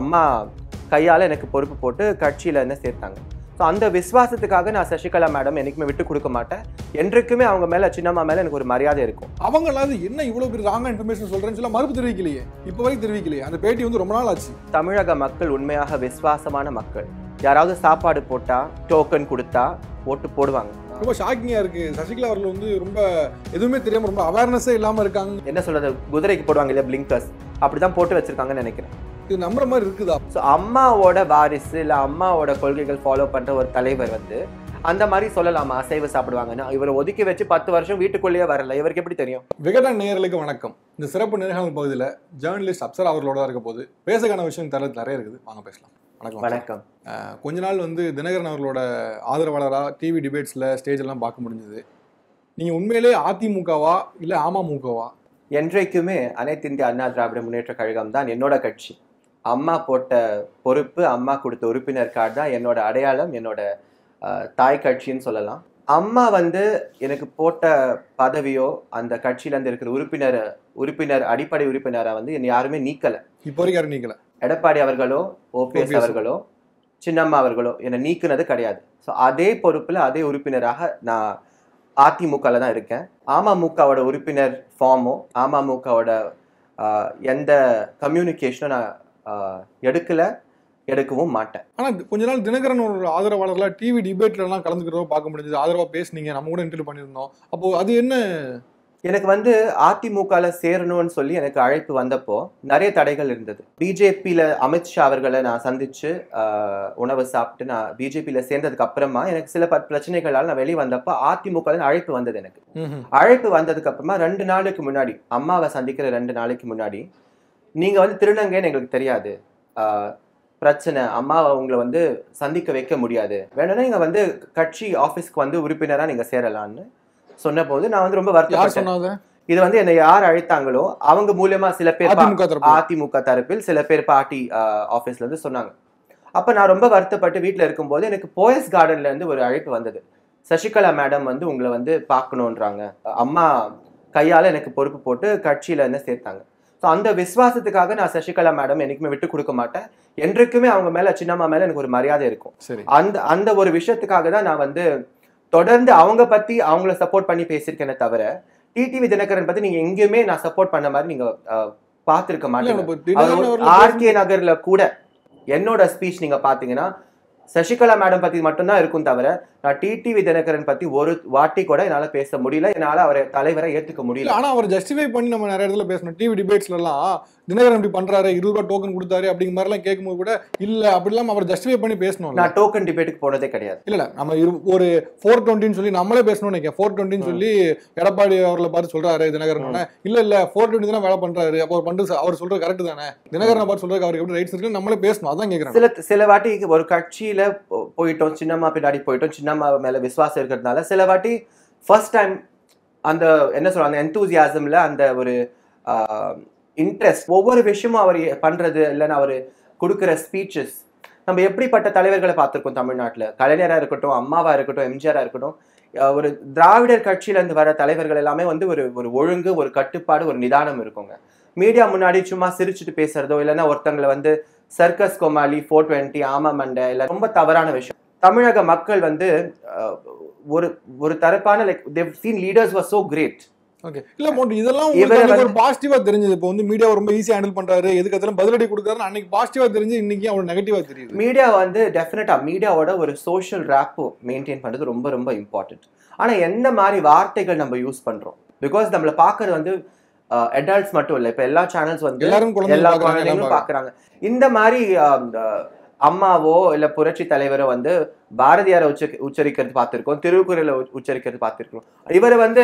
அம்மா கையால் எனக்கு பொறுப்பு போட்டு கட்சியில் என்ன சேர்த்தாங்க ஸோ அந்த விசுவாசத்துக்காக நான் சசிகலா மேடம் என்றைக்குமே விட்டு கொடுக்க மாட்டேன் என்றைக்குமே அவங்க மேலே சின்னம்மா மேலே எனக்கு ஒரு மரியாதை இருக்கும் அவங்களாவது என்ன இவ்வளோ பெரிய ராங்காக இன்ஃபர்மேஷன் சொல்கிறேன்னு சொல்லி மறுப்பு தெரிவிக்கலையே இப்போ வரைக்கும் தெரிவிக்கலையே அந்த பேட்டி வந்து ரொம்ப நாள் ஆச்சு தமிழக மக்கள் உண்மையாக விசுவாசமான மக்கள் யாராவது சாப்பாடு போட்டால் டோக்கன் கொடுத்தா ஓட்டு போடுவாங்க ரொம்ப ஷாக்கிங்காக இருக்குது சசிகலா அவர்கள் வந்து ரொம்ப எதுவுமே தெரியாமல் ரொம்ப அவேர்னஸே இல்லாமல் இருக்காங்க என்ன சொல்கிறது குதிரைக்கு போடுவாங்க இல்லையா பிளிங்கர்ஸ் அப்படி தான் போட்டு வச்சுருக்காங்கன்னு நினைக்கிறேன் இது நம்புற மாதிரி இருக்குதா ஸோ அம்மாவோட வாரிசு இல்லை அம்மாவோட கொள்கைகள் ஃபாலோ பண்ணுற ஒரு தலைவர் வந்து அந்த மாதிரி சொல்லலாமா அசைவ சாப்பிடுவாங்கன்னு இவரை ஒதுக்கி வச்சு பத்து வருஷம் வீட்டுக்குள்ளேயே வரல இவருக்கு எப்படி தெரியும் விகடன் நேயர்களுக்கு வணக்கம் இந்த சிறப்பு நேர்காணல் பகுதியில் ஜேர்னலிஸ்ட் அப்சர் அவர்களோட இருக்க போது பேசக்கான விஷயம் தர நிறைய இருக்குது வாங்க பேசலாம் வணக்கம் வணக்கம் கொஞ்ச நாள் வந்து தினகரன் அவர்களோட ஆதரவாளராக டிவி டிபேட்ஸில் ஸ்டேஜெல்லாம் பார்க்க முடிஞ்சது நீங்கள் உண்மையிலே அதிமுகவா இல்லை அமமுகவா என்றைக்குமே அனைத்து இந்திய அண்ணா திராவிட முன்னேற்ற கழகம் தான் என்னோட கட்சி அம்மா போட்ட பொறுப்பு அம்மா கொடுத்த உறுப்பினர் கார்டு தான் என்னோட அடையாளம் என்னோட தாய் கட்சின்னு சொல்லலாம் அம்மா வந்து எனக்கு போட்ட பதவியோ அந்த கட்சியிலேருந்து இருக்கிற உறுப்பினர் உறுப்பினர் அடிப்படை உறுப்பினராக வந்து என்னை யாருமே நீக்கலை இப்போ வரைக்கும் நீக்கலை எடப்பாடி அவர்களோ ஓபிஎஸ் அவர்களோ சின்னம்மா அவர்களோ என்னை நீக்குனது கிடையாது ஸோ அதே பொறுப்பில் அதே உறுப்பினராக நான் அதிமுகவில் தான் இருக்கேன் அமமுகவோட உறுப்பினர் ஃபார்மோ அமமுகவோட எந்த கம்யூனிகேஷனோ நான் எடுக்கலை எடுக்கவும் மாட்டேன் ஆனால் கொஞ்ச நாள் தினகரன் ஒரு ஆதரவாளர்களாக டிவி டிபேட்லலாம் கலந்துக்கிறதோ பார்க்க முடிஞ்சது ஆதரவாக பேசுனீங்க நம்ம கூட இன்டர்வியூ பண்ணியிருந்தோம் அப்போது அது என்ன எனக்கு வந்து அதிமுகவில் சேரணும்னு சொல்லி எனக்கு அழைப்பு வந்தப்போ நிறைய தடைகள் இருந்தது பிஜேபியில் அமித்ஷா அவர்களை நான் சந்தித்து உணவு சாப்பிட்டு நான் பிஜேபியில் சேர்ந்ததுக்கு அப்புறமா எனக்கு சில பிரச்சனைகளால் நான் வெளியே வந்தப்போ அதிமுகவில் அழைப்பு வந்தது எனக்கு அழைப்பு வந்ததுக்கு அப்புறமா ரெண்டு நாளைக்கு முன்னாடி அம்மாவை சந்திக்கிற ரெண்டு நாளைக்கு முன்னாடி நீங்க வந்து திருநங்கைன்னு எங்களுக்கு தெரியாது பிரச்சனை அம்மாவை உங்களை வந்து சந்திக்க வைக்க முடியாது வேணும்னா நீங்க வந்து கட்சி ஆஃபீஸ்க்கு வந்து உறுப்பினராக நீங்க சேரலாம்னு சொன்ன போது நான் வந்து ரொம்ப வருத்தம் இது வந்து என்னை யார் அழைத்தாங்களோ அவங்க மூலியமா சில பேர் அதிமுக தரப்பில் சில பேர் பார்ட்டி ஆஃபீஸ்ல இருந்து சொன்னாங்க அப்ப நான் ரொம்ப வருத்தப்பட்டு வீட்டில் இருக்கும்போது எனக்கு போயஸ் கார்டன்ல இருந்து ஒரு அழைப்பு வந்தது சசிகலா மேடம் வந்து உங்களை வந்து பார்க்கணுன்றாங்க அம்மா கையால எனக்கு பொறுப்பு போட்டு கட்சியில இருந்து சேர்த்தாங்க ஸோ அந்த விசுவாசத்துக்காக நான் சசிகலா மேடம் எனக்குமே விட்டு கொடுக்க மாட்டேன் என்றைக்குமே அவங்க மேல சின்னம்மா மேல எனக்கு ஒரு மரியாதை இருக்கும் அந்த அந்த ஒரு விஷயத்துக்காக தான் நான் வந்து தொடர்ந்து அவங்க பத்தி அவங்கள சப்போர்ட் பண்ணி பேசியிருக்கேன் தவிர டிடிவி தினகரன் பத்தி நீங்க எங்கேயுமே நான் சப்போர்ட் பண்ண மாதிரி நீங்க பார்த்துருக்க மாட்டேங்க ஆர்கே நகர்ல கூட என்னோட ஸ்பீச் நீங்க பாத்தீங்கன்னா சசிகலா மேடம் பத்தி மட்டும்தான் இருக்கும் தவிர நான் டிடிவி தினகரன் பத்தி ஒரு வாட்டி கூட என்னால பேச முடியல என்னால அவரை தலைவரை ஏத்துக்க முடியல ஆனா அவர் ஜஸ்டிஃபை பண்ணி நம்ம நிறைய இடத்துல பேசணும் டிவி டிபேட்ஸ்ல எல்லாம் தினகரன் இப்படி பண்றாரு இருபது ரூபா டோக்கன் கொடுத்தாரு அப்படிங்கிற மாதிரி எல்லாம் கேட்கும்போது கூட இல்ல அப்படி இல்லாம அவர் ஜஸ்டிஃபை பண்ணி பேசணும் நான் டோக்கன் டிபேட்டுக்கு போனதே கிடையாது இல்ல நம்ம ஒரு ஃபோர் டுவெண்ட்டின்னு சொல்லி நம்மளே பேசணும்னு நினைக்கிறேன் ஃபோர் டுவெண்ட்டின்னு சொல்லி எடப்பாடி அவர்களை பார்த்து சொல்றாரு தினகரன் இல்ல இல்ல ஃபோர் டுவெண்ட்டி தான் வேலை பண்றாரு அப்போ அவர் பண்றது அவர் சொல்றது கரெக்ட் தானே தினகரன் பார்த்து சொல்றதுக்கு அவருக்கு எப்படி ரைட்ஸ் இருக்கு நம்மளே பேசணும் அதான் கேட்கறேன் சில சில வாட்டி ஒரு கட்சியில போயிட்டோம் சின்னம்மா பின்னாடி போயிட்டோம் சின்ன நம்ம மேலே விஸ்வாசம் இருக்கிறதுனால சில வாட்டி ஃபர்ஸ்ட் டைம் அந்த என்ன சொல்ற அந்த என்தூசியாசம்ல அந்த ஒரு இன்ட்ரெஸ்ட் ஒவ்வொரு விஷயமும் அவர் பண்ணுறது இல்லைன்னா அவர் கொடுக்குற ஸ்பீச்சஸ் நம்ம எப்படிப்பட்ட தலைவர்களை பார்த்துருக்கோம் தமிழ்நாட்டில் கலைஞராக இருக்கட்டும் அம்மாவாக இருக்கட்டும் எம்ஜிஆராக இருக்கட்டும் ஒரு திராவிடர் கட்சியிலேருந்து வர தலைவர்கள் எல்லாமே வந்து ஒரு ஒரு ஒழுங்கு ஒரு கட்டுப்பாடு ஒரு நிதானம் இருக்குங்க மீடியா முன்னாடி சும்மா சிரிச்சுட்டு பேசுறதோ இல்லைன்னா ஒருத்தங்களை வந்து சர்க்கஸ் கோமாளி ஃபோர் டுவெண்ட்டி ஆமா மண்டை இல்லை ரொம்ப தவறான விஷயம் தமிழக மக்கள் வந்து ஒரு ஒரு தரப்பான like they've seen leaders were so great okay இல்ல மோட்டு இதெல்லாம் ஒரு பாசிட்டிவா தெரிஞ்சது இப்போ வந்து மீடியா ரொம்ப ஈஸியா ஹேண்டில் பண்றாரு எதுக்கு அதெல்லாம் பதிலடி கொடுக்குறாரு அன்னைக்கு பாசிட்டிவா தெரிஞ்சு இன்னைக்கு அவ்வளவு நெகட்டிவா தெரியுது மீடியா வந்து டெஃபினட்டா மீடியாவோட ஒரு சோஷியல் ரேப்பு மெயின்டைன் பண்றது ரொம்ப ரொம்ப இம்பார்ட்டன்ட் ஆனா என்ன மாதிரி வார்த்தைகள் நம்ம யூஸ் பண்றோம் பிகாஸ் நம்மள பாக்குறது வந்து அடல்ட்ஸ் மட்டும் இல்லை இப்போ எல்லா சேனல்ஸ் வந்து எல்லாரும் எல்லா குழந்தைங்களும் பாக்குறாங்க இந்த மாதிரி அம்மாவோ இல்லை புரட்சி தலைவரோ வந்து பாரதியாரை உச்ச உச்சரிக்கிறது பார்த்துருக்கோம் திருக்குறள உச்சரிக்கிறது பார்த்துருக்கோம் இவர் வந்து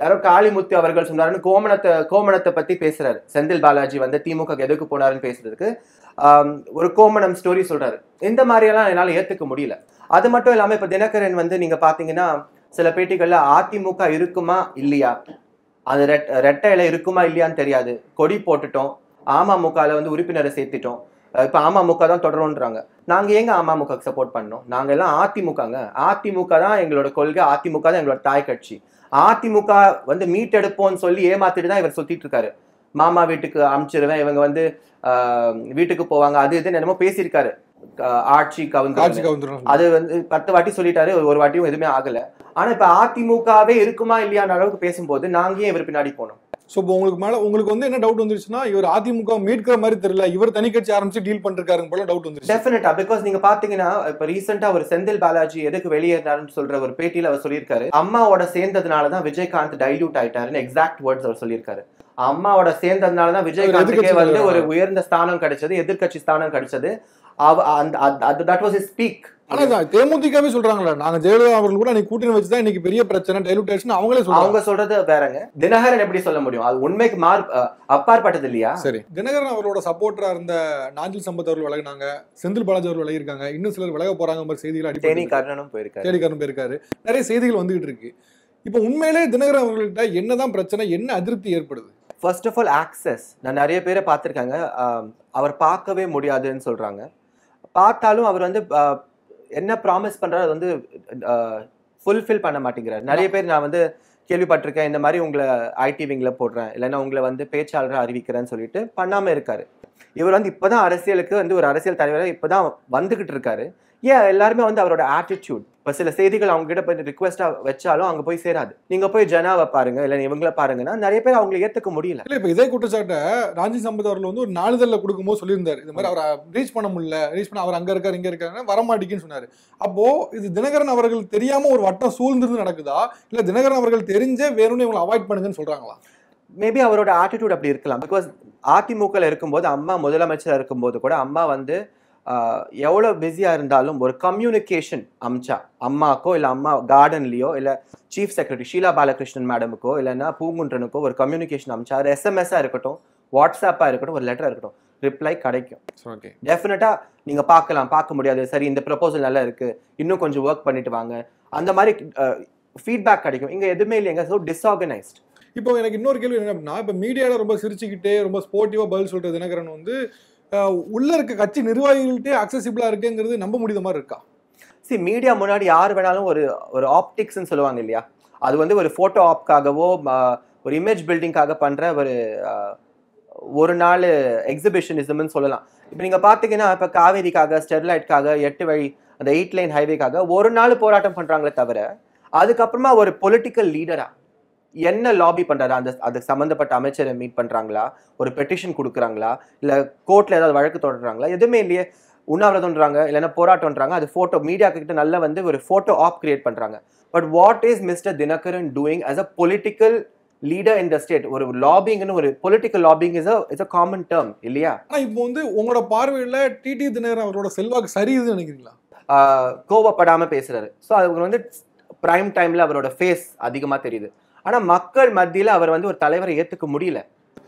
யாரோ காளிமுத்து அவர்கள் சொன்னாருன்னு கோமணத்தை கோமணத்தை பற்றி பேசுறாரு செந்தில் பாலாஜி வந்து திமுக எதுக்கு போனாருன்னு பேசுறதுக்கு ஒரு கோமணம் ஸ்டோரி சொல்றாரு இந்த மாதிரியெல்லாம் என்னால் ஏற்றுக்க முடியல அது மட்டும் இல்லாமல் இப்போ தினகரன் வந்து நீங்கள் பார்த்தீங்கன்னா சில பேட்டிகளில் அதிமுக இருக்குமா இல்லையா அது ரெட் ரெட்டை இலை இருக்குமா இல்லையான்னு தெரியாது கொடி போட்டுட்டோம் அமமுகவில் வந்து உறுப்பினரை சேர்த்துட்டோம் இப்போ அமமுக தான் தொடரும்ன்றாங்க நாங்கள் ஏங்க அமமுக சப்போர்ட் பண்ணோம் நாங்கள் எல்லாம் அதிமுகங்க அதிமுக தான் எங்களோட கொள்கை அதிமுக தான் எங்களோட தாய் கட்சி அதிமுக வந்து மீட்டெடுப்போம்னு சொல்லி ஏமாத்திட்டு தான் இவர் சுத்திட்டு இருக்காரு மாமா வீட்டுக்கு அமைச்சிருவேன் இவங்க வந்து வீட்டுக்கு போவாங்க அது இதுன்னு என்னமோ பேசியிருக்காரு ஆட்சி கவுந்து அது வந்து பத்து வாட்டி சொல்லிட்டாரு ஒரு வாட்டியும் எதுவுமே ஆகல ஆனா இப்ப அதிமுகவே இருக்குமா இல்லையான அளவுக்கு பேசும்போது நாங்க ஏன் இவர் பின்னாடி போனோம் ஸோ இப்போ உங்களுக்கு மேலே உங்களுக்கு வந்து என்ன டவுட் வந்துருச்சுன்னா இவர் அதிமுக மீட்கிற மாதிரி தெரியல இவர் தனி கட்சி ஆரம்பிச்சு டீல் பண்ணிருக்காரு போல டவுட் வந்துருச்சு டெஃபினட்டா பிகாஸ் நீங்க பாத்தீங்கன்னா இப்போ ரீசெண்டா ஒரு செந்தில் பாலாஜி எதுக்கு வெளியேறாருன்னு சொல்ற ஒரு பேட்டியில் அவர் சொல்லியிருக்காரு அம்மாவோட சேர்ந்ததுனால தான் விஜயகாந்த் டைல்யூட் ஆயிட்டாருன்னு எக்ஸாக்ட் வேர்ட்ஸ் அவர் சொல்லியிருக்காரு அம்மாவோட சேர்ந்ததுனால தான் விஜயகாந்துக்கே வந்து ஒரு உயர்ந்த ஸ்தானம் கிடைச்சது எதிர்கட்சி ஸ்தானம் கிடைச்சது அவ அந்த தட் வாஸ் இஸ் ஸ்பீக் ஆனா தேமுதிகவே சொல்றாங்களே நாங்க ஜெயலலிதா அவர்கள் கூட அன்னைக்கு கூட்டணி வச்சுதான் இன்னைக்கு பெரிய பிரச்சனை டைலுட்டேஷன் அவங்களே சொல்றாங்க அவங்க சொல்றது வேறங்க தினகரன் எப்படி சொல்ல முடியும் அது உண்மைக்கு மார் அப்பாற்பட்டது இல்லையா சரி தினகரன் அவரோட சப்போர்ட்டரா இருந்த நாஞ்சில் சம்பத் அவர்கள் விலகினாங்க செந்தில் பாலாஜி அவர்கள் விலகிருக்காங்க இன்னும் சிலர் விலக போறாங்க மாதிரி செய்திகள் தேனி கர்ணனும் போயிருக்காரு தேனி கர்ணன் போயிருக்காரு நிறைய செய்திகள் வந்துகிட்டு இருக்கு இப்போ உண்மையிலே தினகரன் அவர்கள்ட்ட என்னதான் பிரச்சனை என்ன அதிருப்தி ஏற்படுது ஃபர்ஸ்ட் ஆஃப் ஆல் ஆக்சஸ் நான் நிறைய பேரை பார்த்துருக்காங்க அவர் பார்க்கவே முடியாதுன்னு சொல்றாங்க பார்த்தாலும் அவர் வந்து என்ன ப்ராமிஸ் பண்ணுறாரு அது வந்து ஃபுல்ஃபில் பண்ண மாட்டேங்கிறார் நிறைய பேர் நான் வந்து கேள்விப்பட்டிருக்கேன் இந்த மாதிரி உங்களை ஐடி விங்கில் போடுறேன் இல்லைன்னா உங்களை வந்து பேச்சாளராக அறிவிக்கிறேன்னு சொல்லிட்டு பண்ணாமல் இருக்காரு இவர் வந்து இப்போ தான் அரசியலுக்கு வந்து ஒரு அரசியல் தலைவராக இப்போ தான் வந்துக்கிட்டு இருக்காரு ஏன் எல்லாருமே வந்து அவரோட ஆட்டிடியூட் இப்போ சில செய்திகள் அவங்க கிட்ட போய் ரிக்வெஸ்ட்டாக வச்சாலும் அங்கே போய் சேராது நீங்கள் போய் ஜனாவை பாருங்க இல்லை இவங்களை பாருங்கன்னா நிறைய பேர் அவங்களை ஏற்றுக்க முடியல இல்லை இப்போ இதே குற்றச்சாட்டை ராஞ்சி சம்பத் அவர்கள் வந்து ஒரு நாளிதழில் கொடுக்கும்போது சொல்லியிருந்தார் இது மாதிரி அவரை ரீச் பண்ண முடியல ரீச் பண்ண அவர் அங்கே இருக்கார் இங்கே இருக்காருன்னா வரமாட்டிக்குன்னு சொன்னார் அப்போது இது தினகரன் அவர்கள் தெரியாமல் ஒரு வட்டம் சூழ்ந்திருந்து நடக்குதா இல்லை தினகரன் அவர்கள் தெரிஞ்சே வேணும்னு இவங்களை அவாய்ட் பண்ணுங்கன்னு சொல்கிறாங்களா மேபி அவரோட ஆட்டிடியூட் அப்படி இருக்கலாம் பிகாஸ் அதிமுகவில் இருக்கும்போது அம்மா முதலமைச்சராக இருக்கும்போது கூட அம்மா வந்து எவ்வளோ பிஸியாக இருந்தாலும் ஒரு கம்யூனிகேஷன் அமிச்சா அம்மாக்கோ இல்லை அம்மா கார்டன்லேயோ இல்லை சீஃப் செக்ரட்டரி ஷீலா பாலகிருஷ்ணன் மேடமுக்கோ இல்லைன்னா பூங்குன்றனுக்கோ ஒரு கம்யூனிகேஷன் அமிச்சா ஒரு எஸ்எம்எஸ்ஸாக இருக்கட்டும் வாட்ஸ்அப்பாக இருக்கட்டும் ஒரு லெட்டராக இருக்கட்டும் ரிப்ளை கிடைக்கும் ஓகே டெஃபினட்டாக நீங்கள் பார்க்கலாம் பார்க்க முடியாது சரி இந்த ப்ரப்போசல் நல்லா இருக்குது இன்னும் கொஞ்சம் ஒர்க் பண்ணிட்டு வாங்க அந்த மாதிரி ஃபீட்பேக் கிடைக்கும் இங்கே எதுவுமே இல்லைங்க ஸோ டிஸ்ஆர்கனைஸ்ட் இப்போ எனக்கு இன்னொரு கேள்வி என்ன அப்படின்னா இப்போ மீடியாவில் ரொம்ப சிரிச்சுக்கிட்டே ரொம்ப ஸ்போர்ட்டிவாக பதில் சொல்கிறது தினகரன் வந்து உள்ளே இருக்க கட்சி நிர்வாகிகள்கிட்டே அக்சசிபிளாக இருக்குங்கிறது நம்ப முடியாத மாதிரி இருக்கா சி மீடியா முன்னாடி யார் வேணாலும் ஒரு ஒரு ஆப்டிக்ஸ்ன்னு சொல்லுவாங்க இல்லையா அது வந்து ஒரு ஃபோட்டோ ஆப்காகவோ ஒரு இமேஜ் பில்டிங்காக பண்ணுற ஒரு ஒரு நாள் எக்ஸிபிஷனிசம்னு சொல்லலாம் இப்போ நீங்கள் பார்த்தீங்கன்னா இப்போ காவேரிக்காக ஸ்டெர்லைட்காக எட்டு வழி அந்த எயிட் லைன் ஹைவேக்காக ஒரு நாள் போராட்டம் பண்ணுறாங்களே தவிர அதுக்கப்புறமா ஒரு பொலிட்டிக்கல் லீடராக என்ன லாபி பண்ணுறாரு அந்த அதுக்கு சம்மந்தப்பட்ட அமைச்சரை மீட் பண்ணுறாங்களா ஒரு பெட்டிஷன் கொடுக்குறாங்களா இல்லை கோர்ட்டில் ஏதாவது வழக்கு தொடர்றாங்களா எதுவுமே இல்லையே உண்ணாவிரதம்ன்றாங்க இல்லைன்னா போராட்டம்ன்றாங்க அது ஃபோட்டோ மீடியா கிட்ட நல்லா வந்து ஒரு ஃபோட்டோ ஆப் கிரியேட் பண்ணுறாங்க but what is mister Dhinakaran doing as a political leader in the state ஒரு லாபிங்னு ஒரு political lobbying is is a common term இல்லையா ஆனால் இப்போ வந்து உங்களோட பார்வையில் டிடி தினகரன் அவரோட செல்வாக்கு சரியுதுன்னு நினைக்கிறீங்களா கோவப்படாமல் பேசுகிறாரு ஸோ அவங்க வந்து ப்ரைம் டைமில் அவரோட ஃபேஸ் அதிகமாக தெரியுது ஆனால் மக்கள் மத்தியில் அவர் வந்து ஒரு தலைவரை ஏற்றுக்க முடியல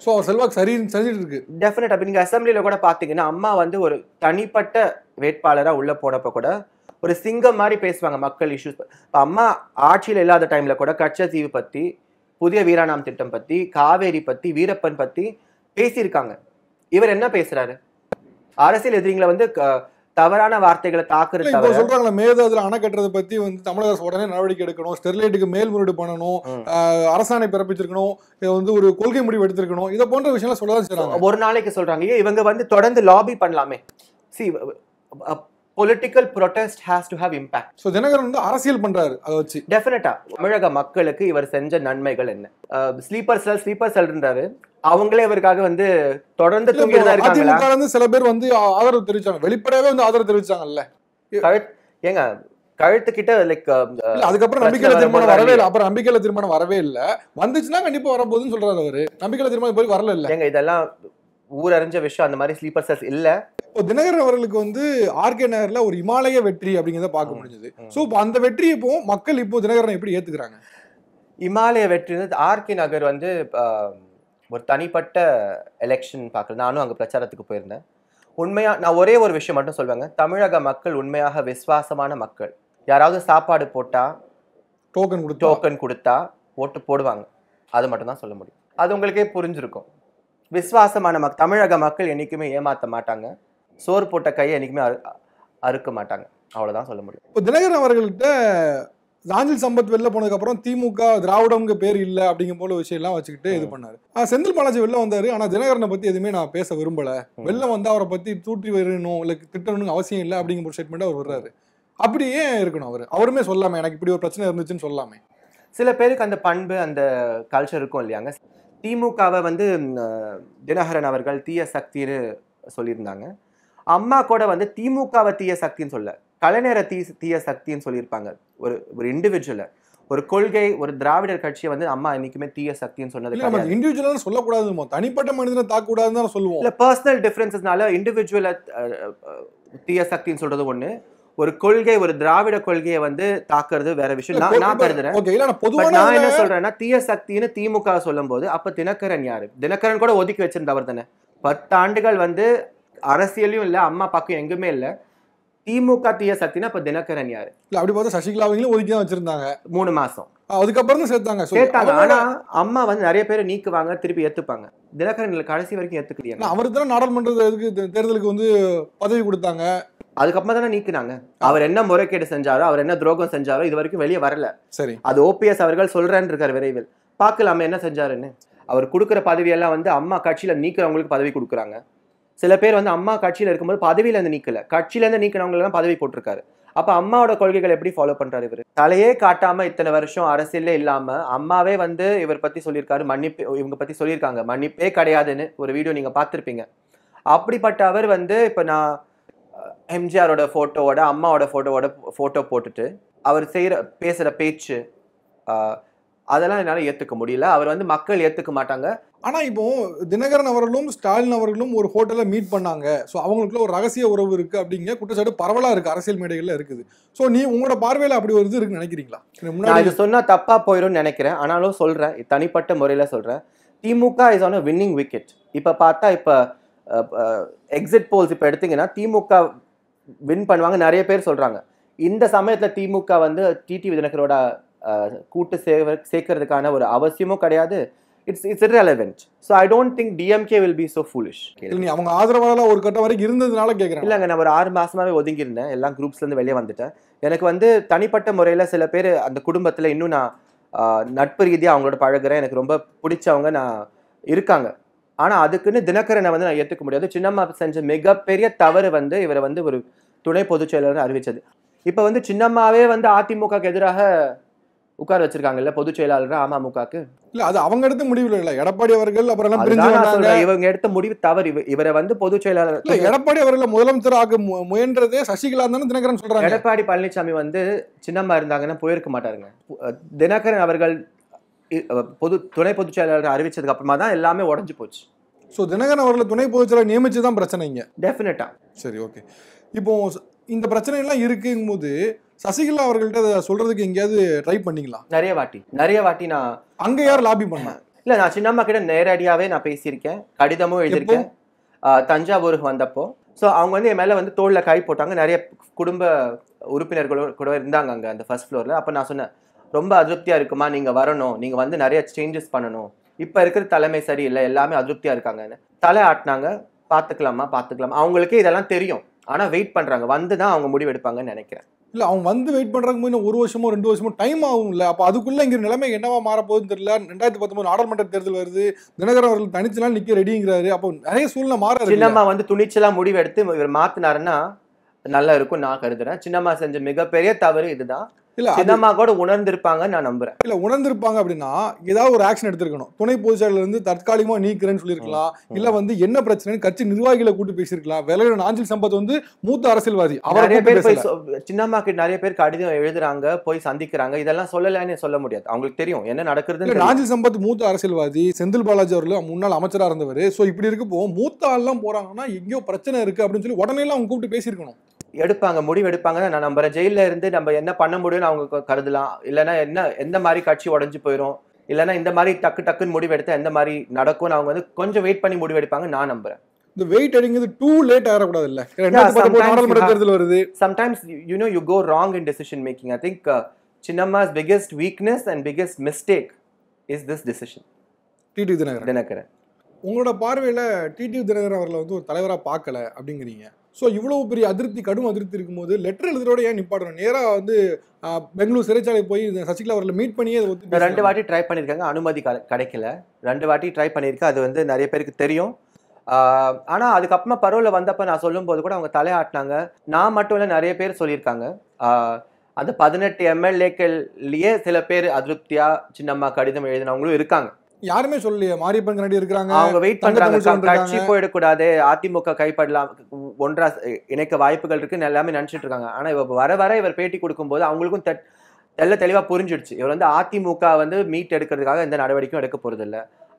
ஸோ அவர் செல்வாக்கு சரி சரி இருக்கு டெஃபினட் அப்படி நீங்கள் அசம்பிளியில் கூட பார்த்தீங்கன்னா அம்மா வந்து ஒரு தனிப்பட்ட வேட்பாளராக உள்ளே போனப்போ கூட ஒரு சிங்கம் மாதிரி பேசுவாங்க மக்கள் இஷ்யூஸ் இப்போ அம்மா ஆட்சியில் இல்லாத டைமில் கூட கட்சத்தீவு பற்றி புதிய வீராணாம் திட்டம் பற்றி காவேரி பற்றி வீரப்பன் பற்றி பேசியிருக்காங்க இவர் என்ன பேசுகிறாரு அரசியல் எதிரிங்களை வந்து தவறான வார்த்தைகளை தாக்குறது இப்போ மேதாதுல அணை கட்டுறத பத்தி வந்து தமிழக அரசு உடனே நடவடிக்கை எடுக்கணும் ஸ்டெர்லைட்டுக்கு மேல்முறையீடு பண்ணணும் அரசாணை பிறப்பிச்சிருக்கணும் வந்து ஒரு கொள்கை முடிவு எடுத்திருக்கணும் இதை போன்ற விஷயம்லாம் சொல்லதான் செய்றாங்க ஒரு நாளைக்கு சொல்றாங்க இவங்க வந்து தொடர்ந்து லாபி பண்ணலாமே see political protest has to have impact so Dhinakaran வந்து அரசியல் பண்றாரு அதை வச்சு டெஃபினட்டா தமிழக மக்களுக்கு இவர் செஞ்ச நன்மைகள் என்ன ஸ்லீப்பர் செல் ஸ்லீப்பர் செல்ன்றாரு அவங்களே இவருக்காக வந்து தொடர்ந்து தூங்கிதான் இருக்காங்க சில பேர் வந்து ஆதரவு தெரிவிச்சாங்க வெளிப்படையாவே வந்து ஆதரவு தெரிவிச்சாங்கல்ல ஏங்க கழுத்துக்கிட்ட லைக் அதுக்கப்புறம் நம்பிக்கையில திருமணம் வரவே இல்லை அப்புறம் நம்பிக்கையில திருமணம் வரவே இல்லை வந்துச்சுன்னா கண்டிப்பா வரப்போகுதுன்னு சொல்றாரு அவரு நம்பிக்கையில திருமணம் போய் வரல இல்லை எங்க இதெல்லாம் ஊரறிஞ்ச விஷயம் அந்த மாதிரி ஸ்லீப்பர் செல்ஸ் இல்லை இப்போ தினகர் அவர்களுக்கு வந்து ஆர்கே நகர்ல ஒரு இமாலய வெற்றி அப்படிங்கிறத பார்க்க முடிஞ்சது ஸோ இப்போ அந்த வெற்றி இப்போ மக்கள் இப்போ தினகரனை எப்படி ஏத்துக்கிறாங்க இமாலய வெற்றி ஆர்கே நகர் வந்து ஒரு தனிப்பட்ட எலெக்ஷன் பார்க்கல நானும் அங்கே பிரச்சாரத்துக்கு போயிருந்தேன் உண்மையாக நான் ஒரே ஒரு விஷயம் மட்டும் சொல்லுவாங்க தமிழக மக்கள் உண்மையாக விசுவாசமான மக்கள் யாராவது சாப்பாடு போட்டால் டோக்கன் கொடுத்து டோக்கன் கொடுத்தா ஓட்டு போடுவாங்க அது மட்டும்தான் சொல்ல முடியும் அது உங்களுக்கே புரிஞ்சிருக்கும் விஸ்வாசமான மக் தமிழக மக்கள் என்றைக்குமே ஏமாற்ற மாட்டாங்க சோறு போட்ட கையை என்றைக்குமே அறு அறுக்க மாட்டாங்க அவ்வளோதான் சொல்ல முடியும் இப்போ தினகரன் அவர்கள்ட்ட ராஞ்சில் சம்பத் வெளில போனதுக்கப்புறம் திமுக திராவிடம்ங்க பேர் இல்லை அப்படிங்கும் போல விஷயம்லாம் வச்சுக்கிட்டு இது பண்ணார் செந்தில் பாலாஜி வெளில வந்தார் ஆனால் தினகரனை பற்றி எதுவுமே நான் பேச விரும்பலை வெளில வந்து அவரை பற்றி தூற்றி வரணும் இல்லை திட்டணும்னு அவசியம் இல்லை அப்படிங்கிற ஒரு ஸ்டேட்மெண்ட் அவர் வர்றாரு அப்படியே இருக்கணும் அவர் அவருமே சொல்லாமல் எனக்கு இப்படி ஒரு பிரச்சனை இருந்துச்சுன்னு சொல்லாமே சில பேருக்கு அந்த பண்பு அந்த கல்ச்சர் இருக்கும் இல்லையாங்க திமுகவை வந்து தினகரன் அவர்கள் தீய சக்தின்னு சொல்லியிருந்தாங்க அம்மா கூட வந்து திமுகவை தீய சக்தின்னு சொல்ல கலைநேர தீ தீய சக்தின்னு சொல்லியிருப்பாங்க ஒரு ஒரு இண்டிவிஜுவலை ஒரு கொள்கை ஒரு திராவிடர் கட்சியை வந்து அம்மா இன்னைக்குமே தீய சக்தின்னு சொன்னது இண்டிவிஜுவலாக சொல்லக்கூடாது தனிப்பட்ட மனிதனை தாக்கக்கூடாதுன்னு சொல்லுவோம் இல்லை பர்சனல் டிஃப்ரென்சஸ்னால இண்டிவிஜுவலை தீய சக்தின்னு சொல்றது ஒன்று ஒரு கொள்கை ஒரு திராவிட கொள்கையை வந்து தாக்குறது வேற விஷயம் நான் கருதுறேன் நான் என்ன சொல்றேன்னா தீய சக்தின்னு திமுக சொல்லும் போது அப்ப தினகரன் யாரு தினகரன் கூட ஒதுக்கி வச்சிருந்தவர் தானே பத்தாண்டுகள் வந்து அரசியலையும் இல்ல அம்மா பக்கம் எங்குமே இல்ல திமுக தீய சக்தினா இப்ப தினகரன் யாரு அப்படி பார்த்தா சசிகலா அவங்களும் ஒதுக்கி தான் வச்சிருந்தாங்க மூணு மாசம் அதுக்கப்புறம் சேர்த்தாங்க சேர்த்தாங்க ஆனா அம்மா வந்து நிறைய பேர் நீக்குவாங்க திருப்பி ஏத்துப்பாங்க தினகரன் கடைசி வரைக்கும் ஏத்துக்கிறீங்க அவருக்கு தான் நாடாளுமன்ற தேர்தலுக்கு வந்து பதவி கொடுத்தாங்க அதுக்கப்புறமா தானே நீக்கினாங்க அவர் என்ன முறைகேடு செஞ்சாரோ அவர் என்ன துரோகம் செஞ்சாரோ இது வரைக்கும் வெளியே வரல சரி அது ஓபிஎஸ் அவர்கள் சொல்றேன்னு இருக்காரு விரைவில் பார்க்கலாம என்ன செஞ்சாருன்னு அவர் கொடுக்குற பதவியெல்லாம் வந்து அம்மா கட்சியில் நீக்கிறவங்களுக்கு பதவி கொடுக்குறாங்க சில பேர் வந்து அம்மா கட்சியில் இருக்கும்போது பதவியிலேருந்து நீக்கல கட்சியிலேருந்து நீக்கிறவங்களெல்லாம் பதவி போட்டிருக்காரு அப்போ அம்மாவோட கொள்கைகள் எப்படி ஃபாலோ பண்றாரு இவர் தலையே காட்டாமல் இத்தனை வருஷம் அரசியலே இல்லாமல் அம்மாவே வந்து இவர் பற்றி சொல்லியிருக்காரு மன்னிப்பு இவங்க பற்றி சொல்லியிருக்காங்க மன்னிப்பே கிடையாதுன்னு ஒரு வீடியோ நீங்கள் பார்த்துருப்பீங்க அப்படிப்பட்ட அவர் வந்து இப்போ நான் எம்ஜிஆரோட ஃபோட்டோவோட அம்மாவோட ஃபோட்டோவோட ஃபோட்டோ போட்டுட்டு அவர் செய்கிற பேசுகிற பேச்சு அதெல்லாம் என்னால் ஏற்றுக்க முடியல அவர் வந்து மக்கள் ஏற்றுக்க மாட்டாங்க ஆனால் இப்போ தினகரன் அவர்களும் ஸ்டாலின் அவர்களும் ஒரு ஹோட்டலில் மீட் பண்ணாங்க ஸோ அவங்களுக்குள்ள ஒரு ரகசிய உறவு இருக்குது அப்படிங்கிற குற்றச்சாட்டு பரவலாக இருக்குது அரசியல் மேடைகளில் இருக்குது ஸோ நீ உங்களோட பார்வையில் அப்படி ஒரு இது இருக்குன்னு நினைக்கிறீங்களா நான் இது சொன்னால் தப்பாக போயிடும்னு நினைக்கிறேன் ஆனாலும் சொல்கிறேன் தனிப்பட்ட முறையில் சொல்கிறேன் DMK is on a winning wicket இப்போ பார்த்தா இப்போ எக்ஸிட் போல்ஸ் இப்போ எடுத்திங்கன்னா திமுக வின் பண்ணுவாங்க நிறைய பேர் சொல்கிறாங்க இந்த சமயத்தில் திமுக வந்து டிடி விதினகரோட கூட்டு சேவ சேர்க்கறதுக்கான ஒரு அவசியமும் கிடையாது it's it's relevant so I don't think DMK will be so foolish நீ அவங்க ஆதரவாளர் ஒரு கட்டம் வரைக்கும் இருந்ததுனால கேட்குறேன் இல்லைங்க நான் ஒரு ஆறு மாதமாகவே ஒதுங்கியிருந்தேன் எல்லாம் குரூப்ஸ்லேருந்து வெளியே வந்துட்டேன் எனக்கு வந்து தனிப்பட்ட முறையில் சில பேர் அந்த குடும்பத்தில் இன்னும் நான் நட்பு ரீதியாக அவங்களோட பழகிறேன் எனக்கு ரொம்ப பிடிச்சவங்க நான் இருக்காங்க ஆனால் அதுக்குன்னு தினகரனை வந்து நான் ஏற்றுக்க முடியாது சின்னம்மா செஞ்ச மிகப்பெரிய தவறு வந்து இவரை வந்து ஒரு துணை பொதுச் செயலர் அறிவிச்சது இப்போ வந்து சின்னம்மாவே வந்து அதிமுகக்கு எதிராக உட்கார வச்சிருக்காங்கல்ல பொதுச் செயலாளர் அமமுகக்கு இல்ல அது அவங்க எடுத்த முடிவு இல்ல எடப்பாடி அவர்கள் அப்புறம் இவங்க எடுத்த முடிவு தவறு இவரை வந்து பொதுச் செயலாளர் எடப்பாடி அவர்கள் முதலமைச்சர் ஆக முயன்றதே சசிகலா தானே தினகரன் சொல்றாங்க எடப்பாடி பழனிசாமி வந்து சின்னம்மா இருந்தாங்கன்னா போயிருக்க மாட்டாருங்க தினகரன் அவர்கள் பொது துணை பொதுச் செயலாளர் அறிவிச்சதுக்கு அப்புறமா தான் எல்லாமே உடஞ்சி போச்சு ஸோ தினகரன் அவர்களை துணை பொதுச் செயலாளர் நியமிச்சு தான் பிரச்சனை இங்கே டெஃபினட்டாக சரி ஓகே இப்போ இந்த பிரச்சனைலாம் போது சசிகலா அவர்கள்ட்ட சொல்றதுக்கு எங்கேயாவது ட்ரை பண்ணிக்கலாம் நிறைய வாட்டி நிறைய வாட்டி நான் அங்கே யார் லாபி பண்ணேன் இல்லை நான் சின்னம்மா கிட்ட நேரடியாகவே நான் பேசியிருக்கேன் கடிதமும் எழுதியிருக்கேன் தஞ்சாவூருக்கு வந்தப்போ ஸோ அவங்க வந்து என் மேலே வந்து தோளில் கை போட்டாங்க நிறைய குடும்ப உறுப்பினர்களோ கூட இருந்தாங்க அங்கே அந்த ஃபர்ஸ்ட் ஃப்ளோரில் அப்போ நான் சொன்னேன் ரொம்ப அதிருப்தியாக இருக்குமா நீங்கள் வரணும் நீங்கள் வந்து நிறைய சேஞ்சஸ் பண்ணணும் இப்போ இருக்கிற தலைமை சரியில்லை எல்லாமே அதிருப்தியாக இருக்காங்கன்னு தலை ஆட்டினாங்க பார்த்துக்கலாமா பார்த்துக்கலாமா அவங்களுக்கே இதெல்லாம் தெரியும் ஆனால் வெயிட் பண்ணுறாங்க வந்து தான் அவங்க முடிவு எடுப்பாங்கன்னு நினைக்கிறேன் இல்லை அவங்க வந்து வெயிட் பண்ணுறாங்க இன்னும் ஒரு வருஷமோ ரெண்டு வருஷமோ டைம் ஆகும் இல்லை அப்போ அதுக்குள்ளே இங்கே நிலைமை என்னவா மாறப்போகுதுன்னு தெரியல ரெண்டாயிரத்தி பத்தொம்பது நாடாளுமன்ற தேர்தல் வருது தினகரன் அவர்கள் தனிச்சலாம் நிற்க ரெடிங்கிறாரு அப்போ நிறைய சூழ்நிலை மாற சின்னம்மா வந்து துணிச்சலாக முடிவு எடுத்து இவர் மாற்றினாருன்னா நல்லா இருக்கும் நான் கருதுறேன் சின்னம்மா செஞ்ச மிகப்பெரிய தவறு இதுதான் இல்ல சின்னம்மா கூட உணர்ந்திருப்பாங்க நான் நம்புறேன் இல்ல உணர்ந்திருப்பாங்க அப்படின்னா ஏதாவது ஒரு ஆக்ஷன் எடுத்திருக்கணும் துணை பொதுச்செயலர் இருந்து தற்காலிகமா நீக்கிறேன்னு சொல்லிருக்கலாம் இல்ல வந்து என்ன பிரச்சனைன்னு கட்சி நிர்வாகிகளை கூட்டு பேசியிருக்கலாம் விலையில நாஞ்சில் சம்பத் வந்து மூத்த அரசியல்வாதி அவர் நிறைய பேர் சின்னம்மாக்கு நிறைய பேர் கடிதம் எழுதுறாங்க போய் சந்திக்கிறாங்க இதெல்லாம் சொல்லலன்னு சொல்ல முடியாது அவங்களுக்கு தெரியும் என்ன நடக்கிறது நாஞ்சில் சம்பத் மூத்த அரசியல்வாதி செந்தில் பாலாஜி அவர்கள் முன்னாள் அமைச்சரா இருந்தவர் சோ இப்படி இருக்கப்போ மூத்த ஆள்லாம் போறாங்கன்னா எங்கேயோ பிரச்சனை இருக்கு அப்படின்னு சொல்லி உடனே எல்லாம் அவங்க கூப்பிட்டு பேசியிருக்கணும் எடுப்பாங்க முடிவு எடுப்பாங்கன்னு நான் நம்புறேன் ஜெயில இருந்து நம்ம என்ன பண்ண முடியும்னு அவங்க கருதலாம் இல்லைன்னா என்ன எந்த மாதிரி கட்சி உடஞ்சி போயிடும் இல்லைன்னா இந்த மாதிரி டக்கு டக்குன்னு முடிவு எடுத்தால் எந்த மாதிரி நடக்கும்னு அவங்க வந்து கொஞ்சம் வெயிட் பண்ணி முடிவு எடுப்பாங்கன்னு நான் நம்புறேன் இந்த வெயிட் அடிங்கிறது டூ லேட் ஆகக்கூடாது இல்ல வருது sometimes you know you go wrong in decision making I think Chinnamma's biggest weakness and biggest mistake is this decision TTV Dhinakaran Dhinakaran உங்களோட பார்வையில் டிடிவி தினகரன் அவர்களை வந்து ஒரு தலைவராக பார்க்கல அப்படிங்கிறீங்க ஸோ இவ்வளோ பெரிய அதிருப்தி கடும் அதிருப்தி இருக்கும்போது லெட்டர் எழுதுறோட ஏன் நிப்பாடுறோம் நேராக வந்து பெங்களூர் சிறைச்சாலை போய் சசிகலா அவர்களை மீட் பண்ணியே அதை ரெண்டு வாட்டி ட்ரை பண்ணியிருக்காங்க அனுமதி கிடைக்கல ரெண்டு வாட்டி ட்ரை பண்ணியிருக்கேன் அது வந்து நிறைய பேருக்கு தெரியும் ஆனால் அதுக்கப்புறமா பரவலில் வந்தப்ப நான் சொல்லும்போது கூட அவங்க தலையாட்டினாங்க நான் மட்டும் இல்லை நிறைய பேர் சொல்லியிருக்காங்க அந்த பதினெட்டு எம்எல்ஏக்கள்லேயே சில பேர் அதிருப்தியாக சின்னம்மா கடிதம் எழுதினவங்களும் இருக்காங்க யாருமே சொல்லலையே மாரியப்பன் கண்ணாடி இருக்கிறாங்க அவங்க வெயிட் பண்றாங்க கட்சி போயிடக்கூடாது அதிமுக கைப்படலாம் ஒன்றா இணைக்க வாய்ப்புகள் இருக்கு எல்லாமே நினச்சிட்டு இருக்காங்க ஆனால் இவ வர வர இவர் பேட்டி கொடுக்கும்போது அவங்களுக்கும் தெல்ல தெளிவாக புரிஞ்சிடுச்சு இவர் வந்து அதிமுக வந்து மீட் எடுக்கிறதுக்காக எந்த நடவடிக்கையும் எடுக்க போகிறதில்ல